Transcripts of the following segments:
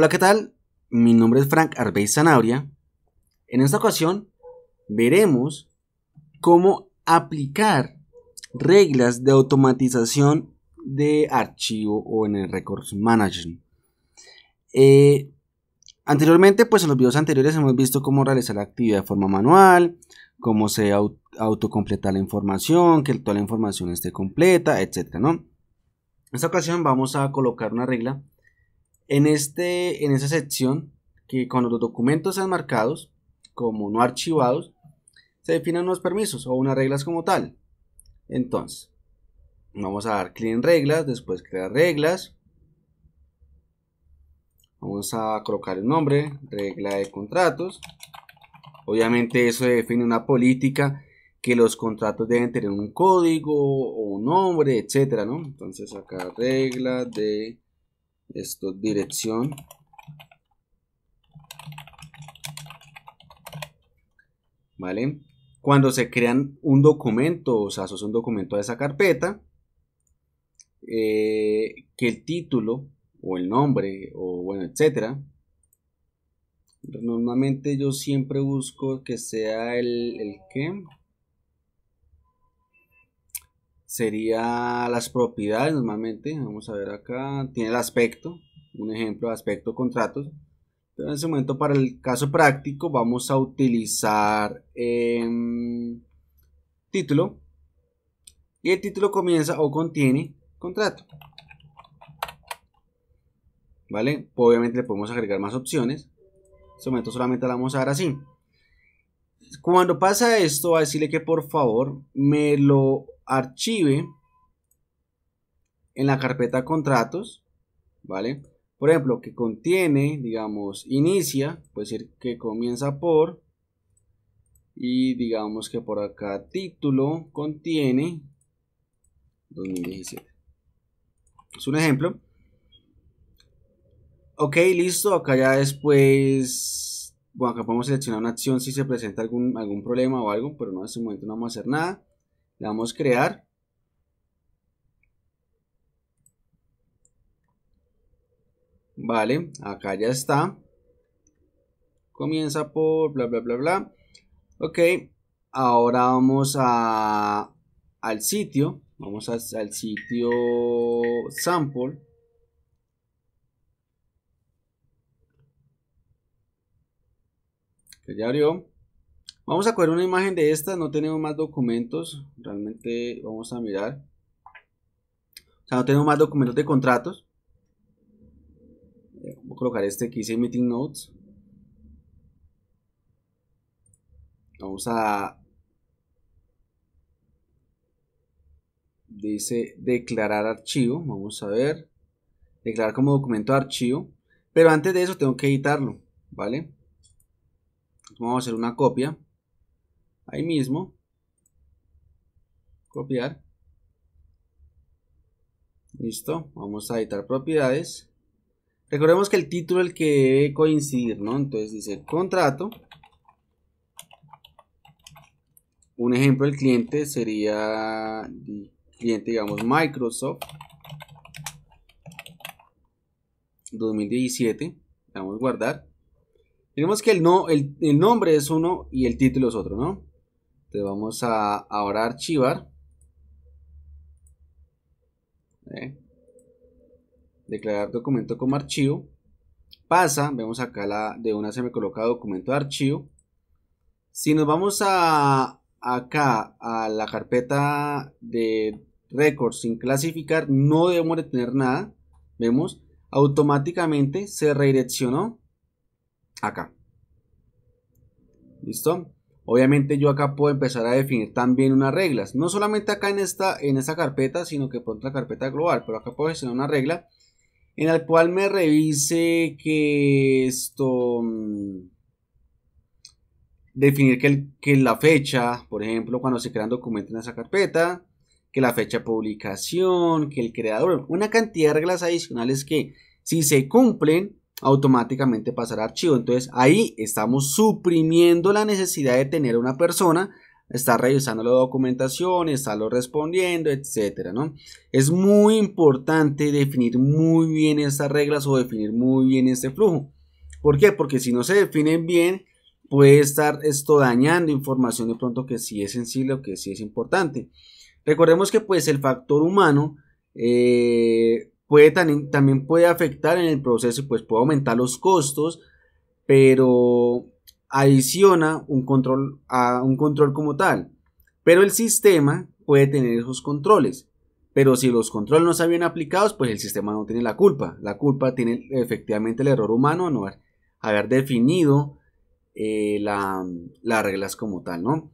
Hola, ¿qué tal? Mi nombre es Frank Arbey Zanabria. En esta ocasión veremos cómo aplicar reglas de automatización de archivo o en el Records manager. Eh, anteriormente, pues en los videos anteriores hemos visto cómo realizar la actividad de forma manual, cómo se autocompleta la información, que toda la información esté completa, etc. En esta ocasión vamos a colocar una regla en, este, en esa sección, que cuando los documentos sean marcados como no archivados, se definen unos permisos o unas reglas como tal. Entonces, vamos a dar clic en reglas, después crear reglas. Vamos a colocar el nombre, regla de contratos. Obviamente eso define una política que los contratos deben tener un código o un nombre, etcétera, ¿no? Entonces acá regla de esto dirección vale cuando se crean un documento o sea, sos un documento de esa carpeta eh, que el título o el nombre o bueno etcétera normalmente yo siempre busco que sea el, el que sería las propiedades normalmente. Vamos a ver acá. Tiene el aspecto, un ejemplo de aspecto contratos. Pero en ese momento para el caso práctico vamos a utilizar em, título. Y el título comienza o contiene contrato. ¿Vale? Obviamente le podemos agregar más opciones. En ese momento solamente la vamos a dar así. Cuando pasa esto, va a decirle que por favor me lo archive en la carpeta contratos, ¿vale? Por ejemplo, que contiene, digamos, inicia, puede ser que comienza por, y digamos que por acá título contiene 2017. Es un ejemplo. Ok, listo, acá ya después bueno, acá podemos seleccionar una acción si se presenta algún, algún problema o algo, pero no, en este momento no vamos a hacer nada. Le damos crear. Vale, acá ya está. Comienza por bla, bla, bla, bla. Ok, ahora vamos a, al sitio. Vamos al sitio sample. ya abrió. Vamos a coger una imagen de esta, no tenemos más documentos, realmente vamos a mirar. O sea, no tenemos más documentos de contratos. Vamos a colocar este que dice Meeting Notes. Vamos a... Dice declarar archivo, vamos a ver. Declarar como documento archivo. Pero antes de eso tengo que editarlo, ¿vale? vamos a hacer una copia ahí mismo copiar listo vamos a editar propiedades recordemos que el título es el que debe coincidir no entonces dice contrato un ejemplo del cliente sería cliente digamos Microsoft 2017 vamos a guardar tenemos que el, no, el, nombre es uno y el título es otro, ¿no? Entonces vamos a ahora archivar. ¿Eh? Declarar documento como archivo. Pasa, vemos acá la, de una se me coloca documento de archivo. Si nos vamos a acá a la carpeta de récords sin clasificar, no debemos de tener nada. Vemos, automáticamente se redireccionó acá. ¿Listo? Obviamente yo acá puedo empezar a definir también unas reglas. No solamente acá en esta, en carpeta, sino que por la carpeta global. Pero acá puedo gestionar una regla en la cual me revise que esto... Mm, definir que, que la fecha, por ejemplo, cuando se crean documentos en esa carpeta, que la fecha de publicación, que el creador, una cantidad de reglas adicionales que si se cumplen, automáticamente pasar archivo. Entonces ahí estamos suprimiendo la necesidad de tener una persona, está revisando la documentación, está respondiendo, etcétera, ¿no? Es muy importante definir muy bien estas reglas o definir muy bien este flujo. ¿Por qué? Porque si no se definen bien, puede estar esto dañando información de pronto que sí es sensible o que sí es importante. Recordemos que pues el factor humano eh, puede también puede afectar en el proceso, pues puede aumentar los costos, pero adiciona un control a un control como tal. Pero el sistema puede tener esos controles. Pero si los controles no se habían aplicados, pues el sistema no tiene la culpa. La culpa tiene efectivamente el error humano no haber, definido eh, las reglas como tal, ¿no?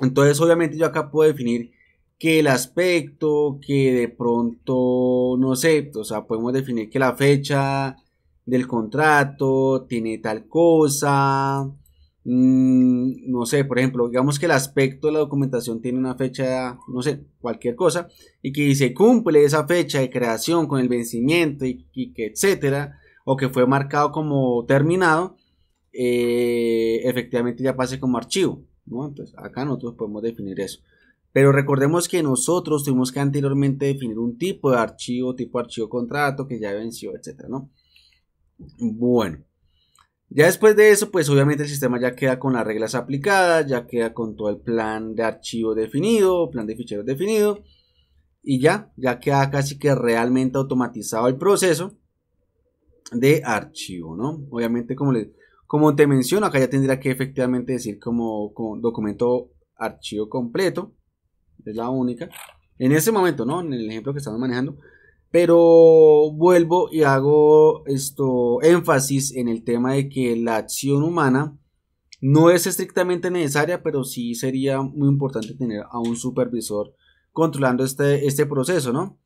Entonces, obviamente, yo acá puedo definir que el aspecto, que de pronto, no sé, o sea, podemos definir que la fecha del contrato tiene tal cosa, mm, no sé, por ejemplo, digamos que el aspecto de la documentación tiene una fecha, no sé, cualquier cosa, y que se cumple esa fecha de creación con el vencimiento y, que etcétera, o que fue marcado como terminado, eh, efectivamente ya pase como archivo. ¿no? Entonces, acá nosotros podemos definir eso. Pero recordemos que nosotros tuvimos que anteriormente definir un tipo de archivo, tipo archivo contrato que ya venció, etcétera, ¿no? Bueno. Ya después de eso, pues obviamente el sistema ya queda con las reglas aplicadas, ya queda con todo el plan de archivo definido, plan de ficheros definido, y ya, ya queda casi que realmente automatizado el proceso de archivo, ¿no? Obviamente, como, como te menciono, acá ya tendría que efectivamente decir como documento archivo completo, es la única. En ese momento, ¿no? En el ejemplo que estamos manejando. Pero vuelvo y hago esto énfasis en el tema de que la acción humana no es estrictamente necesaria, pero sí sería muy importante tener a un supervisor controlando este, este proceso, ¿no?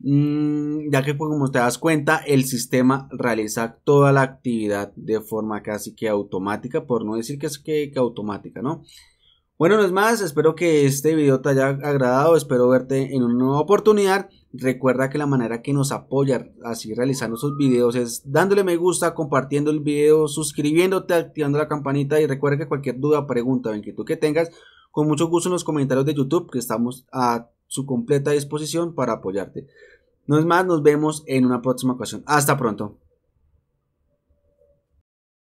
Mm, ya que pues, como te das cuenta, el sistema realiza toda la actividad de forma casi que automática, por no decir que es que automática, ¿no? Bueno, no es más, espero que este video te haya agradado, espero verte en una nueva oportunidad. Recuerda que la manera que nos apoya así realizando sus videos es dándole me gusta, compartiendo el video, suscribiéndote, activando la campanita y recuerda que cualquier duda, pregunta o inquietud que tengas, con mucho gusto en los comentarios de YouTube que estamos a su completa disposición para apoyarte. No es más, nos vemos en una próxima ocasión. Hasta pronto.